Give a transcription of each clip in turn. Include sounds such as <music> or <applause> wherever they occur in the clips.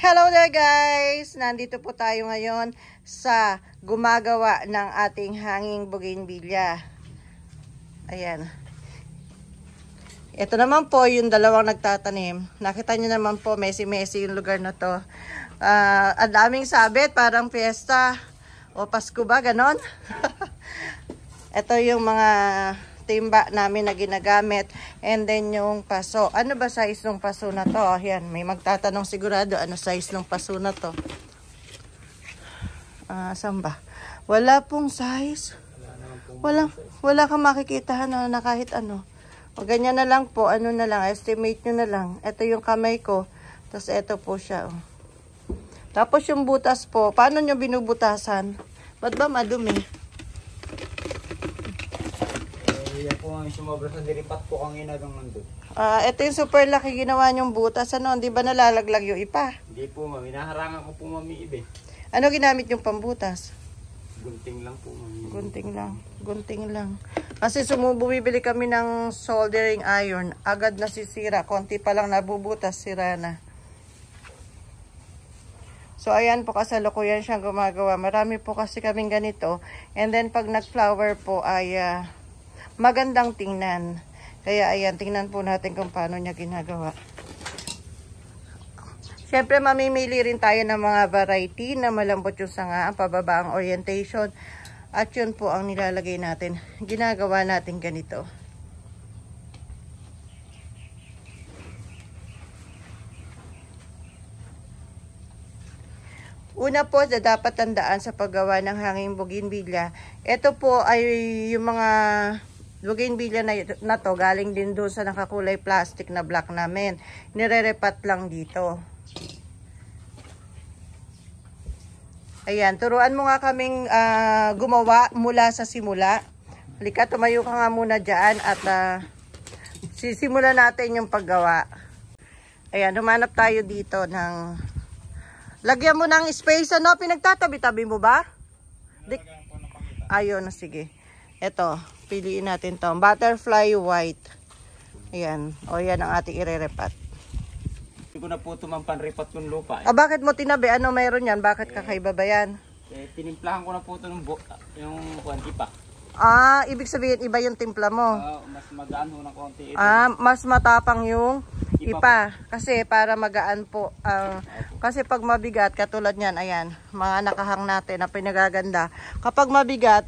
Hello there guys! Nandito po tayo ngayon sa gumagawa ng ating hanging bougainvillea. Ayan. Ito naman po yung dalawang nagtatanim. Nakita nyo naman po, messy-messy yung lugar na to. Uh, ang daming sabit, parang fiesta o Pasko ba, ganon? <laughs> Ito yung mga timba namin na ginagamit. And then yung paso. Ano ba size ng paso na to? Oh, may magtatanong sigurado ano size ng paso na to. Ah, uh, saan ba? Wala pong size. Wala, wala kang makikita ano, na kahit ano. O ganyan na lang po, ano na lang, estimate nyo na lang. Ito yung kamay ko. Tapos ito po siya. Oh. Tapos yung butas po, paano nyo binubutasan? Ba't ba madumi? may sumobra sa diripat po ang inagang nandun. Ah, ito yung super laki ginawa niyong butas. Ano, hindi ba nalalaglag yung ipa? Hindi po ma'am, hinaharangan ko po mami ibe. Eh. Ano ginamit yung pambutas? Gunting lang po mami. Gunting lang, gunting lang. Kasi sumubumibili kami ng soldering iron. Agad nasisira, konti pa lang nabubutas, sira na. So, ayan po kasalukuyan siyang gumagawa. Marami po kasi kaming ganito. And then, pag nag-flower po ay uh, magandang tingnan. Kaya ayan, tingnan po natin kung paano niya ginagawa. Siyempre, mamimili rin tayo ng mga variety na malambot yung sanga, ang pababa ang orientation. At yun po ang nilalagay natin. Ginagawa natin ganito. Una po na dapat tandaan sa paggawa ng hanging bougainvillea, ito po ay yung mga Bougainvillea na, na to, galing din doon sa nakakulay plastic na black namin. Nirerepat lang dito. Ayan, turuan mo nga kaming uh, gumawa mula sa simula. Halika, tumayo ka nga muna dyan at uh, sisimulan natin yung paggawa. Ayan, humanap tayo dito ng... Lagyan mo ng space, ano? Pinagtatabi-tabi mo ba? Di... Ayun, sige. Ito piliin natin to. Butterfly white. Ayan. O yan ang ating irerepat. Hindi ko na po tumampan repat yung lupa. Eh. Ah, bakit mo tinabi? Ano meron yan? Bakit eh, kakaiba ba yan? Eh, tinimplahan ko na po ito ng yung kuwanti pa. Ah, ibig sabihin iba yung timpla mo. Uh, mas magaan ho ng konti ito. Ah, mas matapang yung ipa. ipa. Kasi para magaan po. Uh, kasi pag mabigat, katulad niyan, ayan, mga nakahang natin na pinagaganda. Kapag mabigat,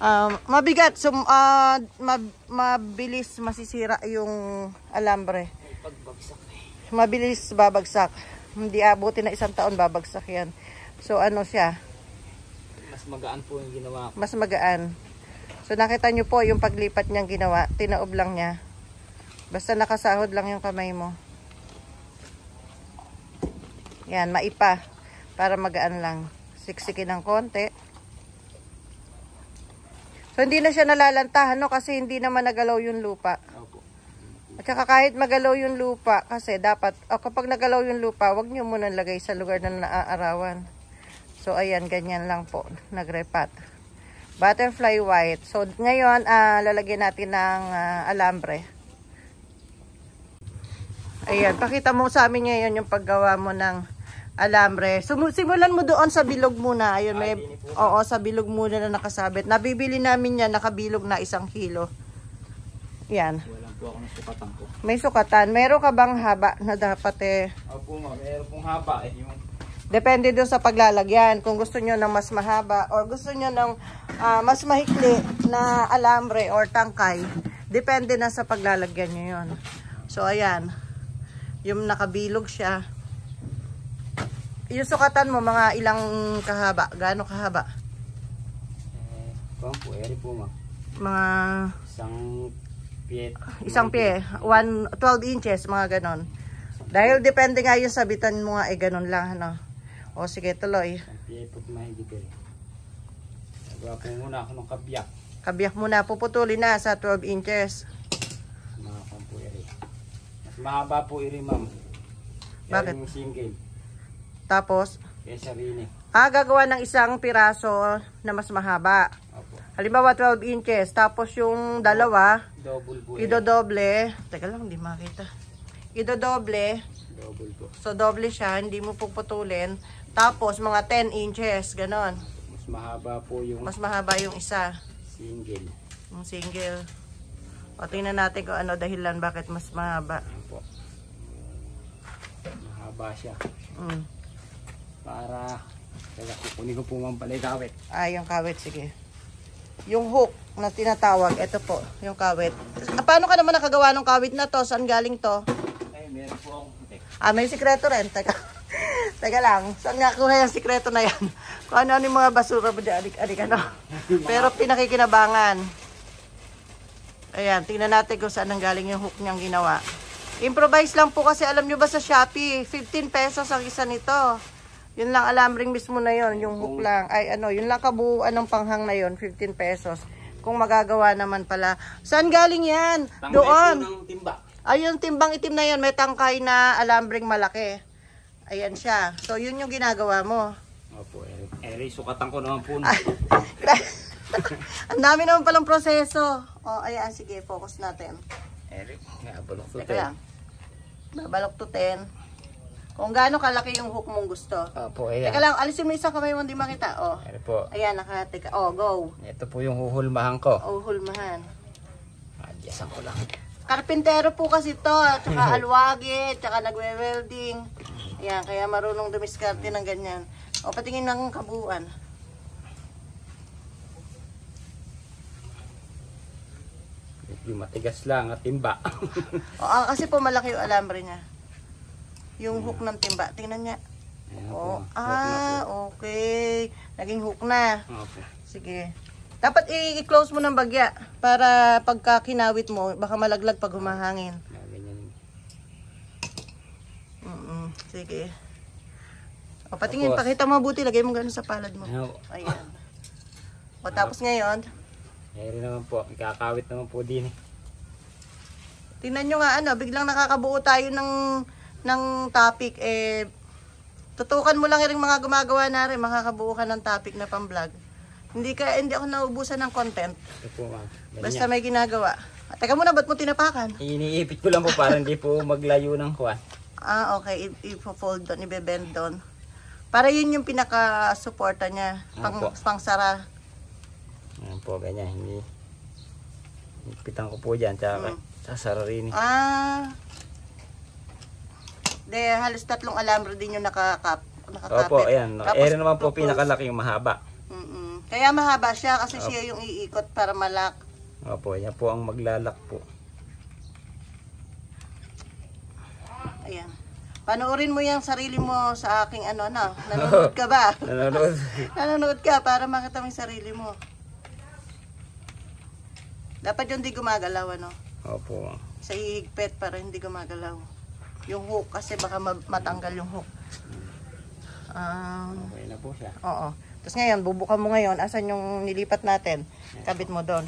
um, mabigat so uh, mab mabilis masisira yung alambre pagbagsak eh. mabilis babagsak hindi abuti na isang taon babagsak yan so ano siya mas magaan po yung ginawa ko mas magaan so nakita nyo po yung paglipat niyang ginawa tinaob lang niya basta nakasahod lang yung kamay mo yan maipa para magaan lang siksikin ng konti So, hindi na siya nalalantahan, no? Kasi hindi naman nagalaw yung lupa. Opo. At saka kahit magalaw yung lupa, kasi dapat, oh, kapag nagalaw yung lupa, huwag nyo muna lagay sa lugar na naaarawan. So, ayan, ganyan lang po. Nagrepat. Butterfly white. So, ngayon, uh, lalagyan natin ng uh, alambre. Ayan, pakita mo sa amin ngayon yung paggawa mo ng alambre. simulan mo doon sa bilog muna. Ayun, may, oo, sa bilog muna na nakasabit. Nabibili namin yan, nakabilog na isang kilo. Yan. Wala po ako ng May sukatan. Meron ka bang haba na dapat eh? Opo ma'am, meron pong haba eh. Yung... Depende doon sa paglalagyan. Kung gusto nyo ng mas mahaba or gusto nyo ng uh, mas mahikli na alambre or tangkay. Depende na sa paglalagyan nyo yun. So, ayan. Yung nakabilog siya yung sukatan mo, mga ilang kahaba? Gaano kahaba? Eh, kung po, po ma. Mga... Isang pie. Isang pie. 1, 12 inches, mga ganon. Dahil depende nga sa bitan mo nga, eh ganun lang, ano. O sige, tuloy. Isang pie, pag mahigit eh. Nagawa po muna ako ng kabyak. Kabyak muna, puputuli na sa 12 inches. Mga kung po, Mas mahaba po, eri, ma'am. Bakit? Eri single. Tapos? Yung sarili. Ah, gagawa ng isang piraso na mas mahaba. Halimbawa, 12 inches. Tapos yung dalawa, double idodoble. Teka lang, hindi makita. Idodoble. Double po. So, doble siya. Hindi mo puputulin. Tapos, mga 10 inches. Ganon. Mas mahaba po yung... Mas mahaba yung isa. Single. Yung single. O, tingnan natin kung ano dahilan bakit mas mahaba. Opo. Mahaba siya. Mm para kaya kukunin ko po mga balay kawit. Ah, yung kawit, sige. Yung hook na tinatawag, ito po, yung kawit. Ah, paano ka naman nakagawa ng kawit na to? Saan galing to? Ay, meron po akong putik. Ah, may sikreto rin. Teka, <laughs> teka lang, saan nga kuha yung sikreto na yan? <laughs> Kung ano-ano yung mga basura mo dyan, adik-adik ano. <laughs> Pero pinakikinabangan. Ayan, tingnan natin kung saan ang galing yung hook niyang ginawa. Improvise lang po kasi alam nyo ba sa Shopee, 15 pesos ang isa nito. Yun lang alamring mismo na yon yung hook oh. lang. Ay ano, yun lang kabuuan ng panghang na yon 15 pesos. Kung magagawa naman pala. Saan galing yan? Tangkay Doon. Ng timba. Ay, timbang itim na yon may tangkay na alamring malaki. Ayan siya. So, yun yung ginagawa mo. Opo, eh, eh, eh sukatan ko naman po. Ah, <laughs> ang dami naman palang proseso. O, oh, ayan, sige, focus natin. Eric, nabalok to 10. Eh. Babalok to 10. Kung gaano kalaki yung hook mong gusto. Opo, ayan. Teka lang, alisin mo isang kamay mo, hindi makita. O. Oh. Ayan po. Ayan, nakatika. O, oh, go. Ito po yung huhulmahan ko. O, oh, hulmahan. Adyasan ko lang. Karpintero po kasi to, tsaka <laughs> alwagi, tsaka nagwe-welding. Ayan, kaya marunong dumiskarte ng ganyan. O, patingin ng kabuuan. Medyo matigas lang at timba. <laughs> o, ah, kasi po malaki yung alambre niya. Yung hook ng timba. Tingnan niya. Ayan oh, ah, okay. Naging hook na. Okay. Sige. Dapat i-close mo ng bagya para pagka kinawit mo, baka malaglag pag humahangin. Mm -mm. Sige. O, patingin, Tapos. pakita mo mabuti. Lagay mo ganun sa palad mo. Ayan. O, tapos ngayon. Ayan naman po. Ikakawit naman po din. eh. Tingnan nyo nga ano, biglang nakakabuo tayo ng ng topic, eh, tutukan mo lang yung mga gumagawa na rin, makakabuo ka ng topic na pang-vlog. Hindi ka, hindi ako naubusan ng content. Basta may ginagawa. At teka muna, ba't mo tinapakan? Iniipit ko lang po para hindi po maglayo ng kuwan. Ah, okay. Ipo-fold doon, ibebend bend doon. Para yun yung pinaka-suporta niya. Ano pang, Opo. pangsara. Ayan po, ganyan. Hindi. Ipitan ko po dyan. Tsaka, mm. sasara rin. eh. Ah, De, halos tatlong alambre din yung nakakap. nakakapit. Opo, ayan. Eh, tapos, naman po pinakalaki yung mahaba. mm Kaya mahaba siya kasi siya yung iikot para malak. Opo, yan po ang maglalak po. Ayan. Panoorin mo yung sarili mo sa aking ano na. Ano? <laughs> Nanonood ka ba? <laughs> Nanonood. <laughs> Nanonood ka para makita mo yung sarili mo. Dapat yung hindi gumagalaw ano? Opo. Sa ihigpit para hindi gumagalaw yung hook kasi baka matanggal yung hook. Um, okay na po siya. Oo. Tapos ngayon, bubuka mo ngayon. Asan yung nilipat natin? Kabit mo doon.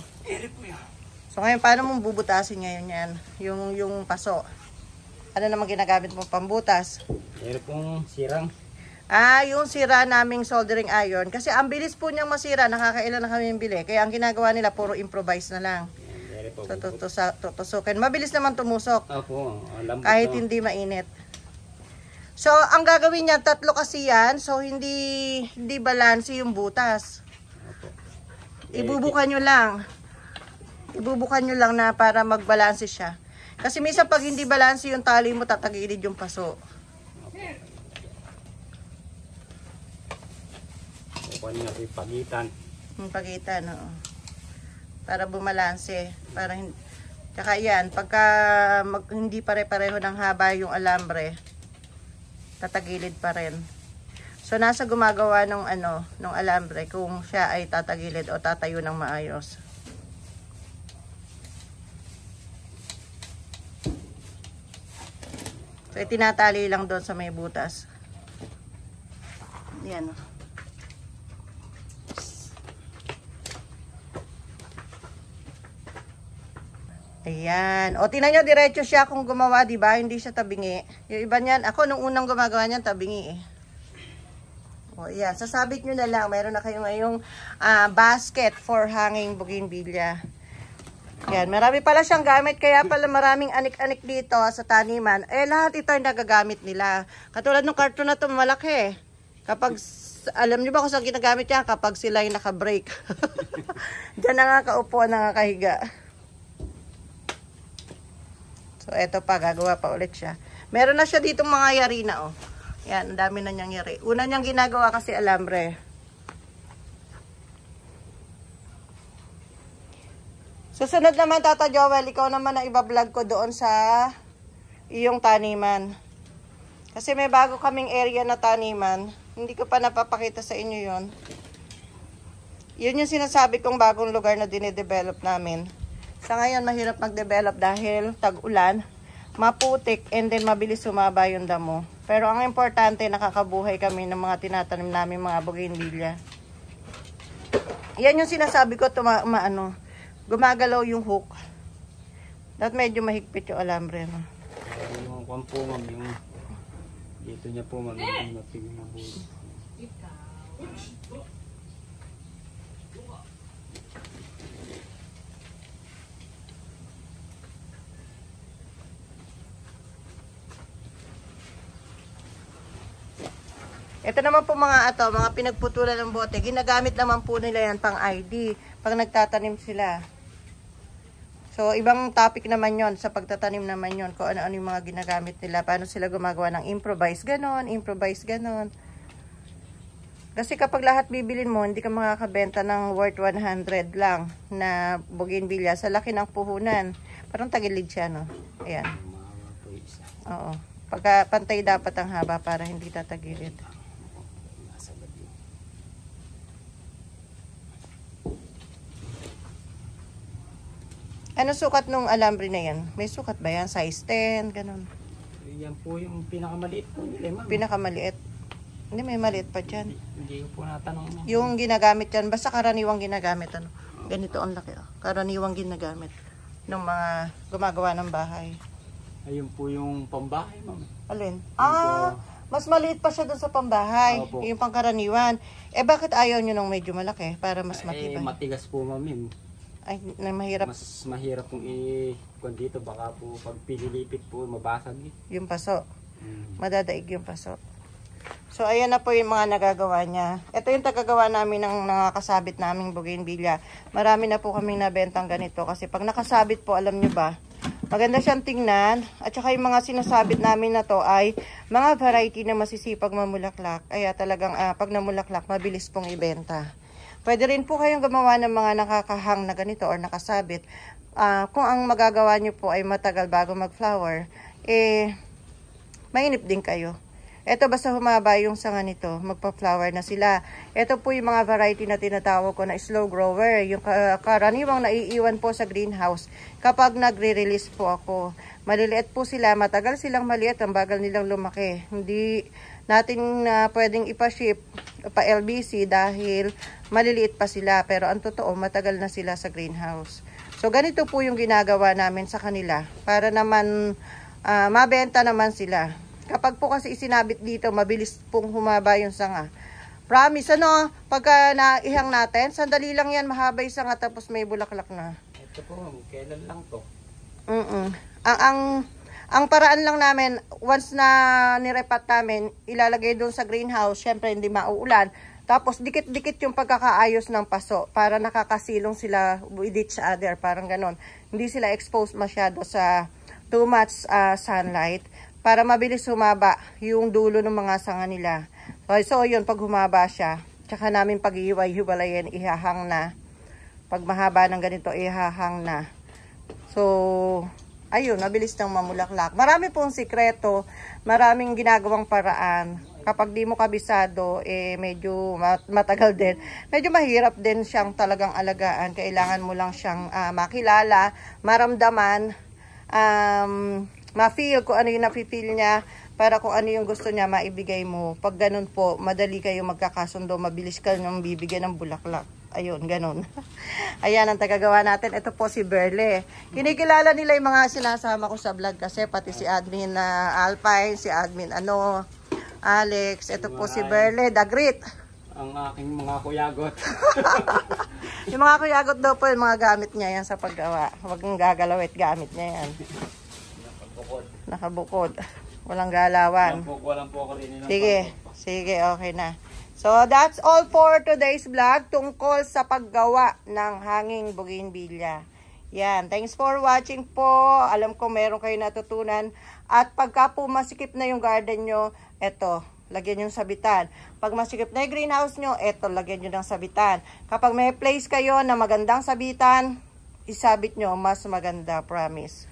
So ngayon, paano mong bubutasin ngayon yan? Yung, yung paso. Ano naman ginagamit mo pambutas? Meron pong sirang. Ah, yung sira naming soldering iron. Kasi ang bilis po niyang masira. Nakakailan na kami bili. Kaya ang ginagawa nila, puro improvise na lang. Tututusa, tutusukin. Mabilis naman tumusok. Opo, alam Kahit ito. hindi mainit. So, ang gagawin niya, tatlo kasi yan. So, hindi, hindi balanse yung butas. Opo. Ibubukan nyo lang. Ibubukan nyo lang na para magbalanse siya. Kasi minsan pag hindi balanse yung tali mo, tatagilid yung paso. Okay. niya yung pagitan. pagitan, oo para bumalanse. Para hindi, Tsaka yan, pagka mag, hindi pare-pareho ng haba yung alambre, tatagilid pa rin. So, nasa gumagawa ng ano, ng alambre, kung siya ay tatagilid o tatayo ng maayos. So, itinatali lang doon sa may butas. Yan, oh. Ayan. O, tinan nyo, diretso siya kung gumawa, di ba? Hindi siya tabingi. Yung iba niyan, ako nung unang gumagawa niyan, tabingi eh. O, ayan. Sasabit nyo na lang. Meron na kayo ngayong uh, basket for hanging bougainvillea. Ayan. Marami pala siyang gamit. Kaya pala maraming anik-anik dito sa taniman. Eh, lahat ito ay nagagamit nila. Katulad ng karton na ito, malaki eh. Kapag alam niyo ba kung saan ginagamit yan kapag sila ay naka-break. <laughs> Diyan na nga kaupo, nakakahiga. So, eto pa, gagawa pa ulit siya. Meron na siya ditong mga yari na, oh. Yan, ang dami na niyang yari. Una niyang ginagawa kasi alambre. Susunod naman, Tata Joel, ikaw naman ang ibablog ko doon sa iyong taniman. Kasi may bago kaming area na taniman. Hindi ko pa napapakita sa inyo yon. Yun yung sinasabi kong bagong lugar na dinedevelop namin. Sa ngayon, mahirap mag-develop dahil tag-ulan, maputik, and then mabilis sumaba yung damo. Pero ang importante, nakakabuhay kami ng mga tinatanim namin, mga bougainvillea. Yan yung sinasabi ko, tuma maano, gumagalaw yung hook. Dapat medyo mahigpit yung alambre. No? Yung mga po, ma'am, yung dito niya po, ma'am, yung matigil na bulo. Ikaw. Ito naman po mga ato, mga pinagputulan ng bote, ginagamit naman po nila yan pang ID pag nagtatanim sila. So, ibang topic naman yon sa pagtatanim naman yon kung ano-ano yung mga ginagamit nila, paano sila gumagawa ng improvise ganon, improvise ganon. Kasi kapag lahat bibilin mo, hindi ka makakabenta ng worth 100 lang na bougainvillea sa laki ng puhunan. Parang tagilid siya, no? Ayan. Oo. Pagka pantay dapat ang haba para hindi tatagilid. Ano sukat nung alambre na yan? May sukat ba yan? Size 10, ganun. Yan po yung pinakamaliit po nila, eh, ma'am. Pinakamaliit. Hindi, may maliit pa dyan. Hindi ko po natanong. Ma'am. Yung ginagamit yan, basta karaniwang ginagamit. Ano? Ganito ang laki. Oh. Karaniwang ginagamit ng mga gumagawa ng bahay. Ayun po yung pambahay, ma'am. Alin? ah, mas maliit pa siya doon sa pambahay. Opo. Yung pangkaraniwan. Eh, bakit ayaw nyo nung medyo malaki para mas eh, matibay? Eh, matigas po, ma'am. Ay, na mahirap. Mas mahirap kung i-kuan dito. Baka po pag pinilipit po, mabasag eh. Yung paso. Mm. Madadaig yung paso. So, ayan na po yung mga nagagawa niya. Ito yung tagagawa namin ng nakakasabit naming bougainvillea. Marami na po kaming nabentang ganito. Kasi pag nakasabit po, alam nyo ba, maganda siyang tingnan. At saka yung mga sinasabit namin na to ay mga variety na masisipag mamulaklak. Kaya talagang uh, pag namulaklak, mabilis pong ibenta. Pwede rin po kayong gumawa ng mga nakakahang na ganito or nakasabit. Uh, kung ang magagawa nyo po ay matagal bago mag-flower, eh, mainip din kayo. Ito basta humaba yung sanga nito, magpa-flower na sila. Ito po yung mga variety na tinatawag ko na slow grower, yung karaniwang naiiwan po sa greenhouse kapag nagre-release po ako. Maliliit po sila, matagal silang maliit, ang bagal nilang lumaki. Hindi natin na uh, pwedeng ipa-ship pa LBC dahil maliliit pa sila pero ang totoo matagal na sila sa greenhouse. So ganito po yung ginagawa namin sa kanila para naman uh, mabenta naman sila. Kapag po kasi isinabit dito mabilis pong humaba yung sanga. Promise ano, pagka naihang natin, sandali lang yan mahaba yung sanga tapos may bulaklak na. Ito po, kailan lang to? Mm, -mm. Ang, ang ang paraan lang namin, once na nirepat namin, ilalagay doon sa greenhouse, syempre hindi mauulan. Tapos dikit-dikit yung pagkakaayos ng paso para nakakasilong sila with each other, parang ganon. Hindi sila exposed masyado sa too much uh, sunlight para mabilis humaba yung dulo ng mga sanga nila. Okay, so yun, pag humaba siya, tsaka namin pag-iway-hiwalayan, ihahang na. Pag mahaba ng ganito, ihahang na. So, ayun, mabilis nang mamulaklak. Marami pong sikreto, maraming ginagawang paraan. Kapag di mo kabisado, eh medyo matagal din. Medyo mahirap din siyang talagang alagaan. Kailangan mo lang siyang uh, makilala, maramdaman, um, ma-feel kung ano yung napipil niya para kung ano yung gusto niya maibigay mo. Pag ganun po, madali kayo magkakasundo, mabilis ka nang bibigyan ng bulaklak. Ayun, ganun. <laughs> Ayan ang tagagawa natin. Ito po si Berle. Kinikilala nila yung mga sinasama ko sa vlog kasi pati si admin na uh, Alpine, si admin ano, Alex. Ito po si Berle, the great. Ang aking mga kuyagot. <laughs> yung mga kuyagot daw po yung mga gamit niya yan sa paggawa. Huwag kang gagalawit gamit niya yan. Nakabukod. Nakabukod. Walang galawan. Walang po, walang po ako rin. Sige, pangko. sige, okay na. So, that's all for today's vlog tungkol sa paggawa ng hanging bougainvillea. Yan. Thanks for watching po. Alam ko meron kayo natutunan. At pagka po masikip na yung garden nyo, eto, lagyan yung sabitan. Pag masikip na yung greenhouse nyo, eto, lagyan nyo ng sabitan. Kapag may place kayo na magandang sabitan, isabit nyo, mas maganda, promise.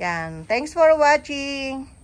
Yan. Thanks for watching.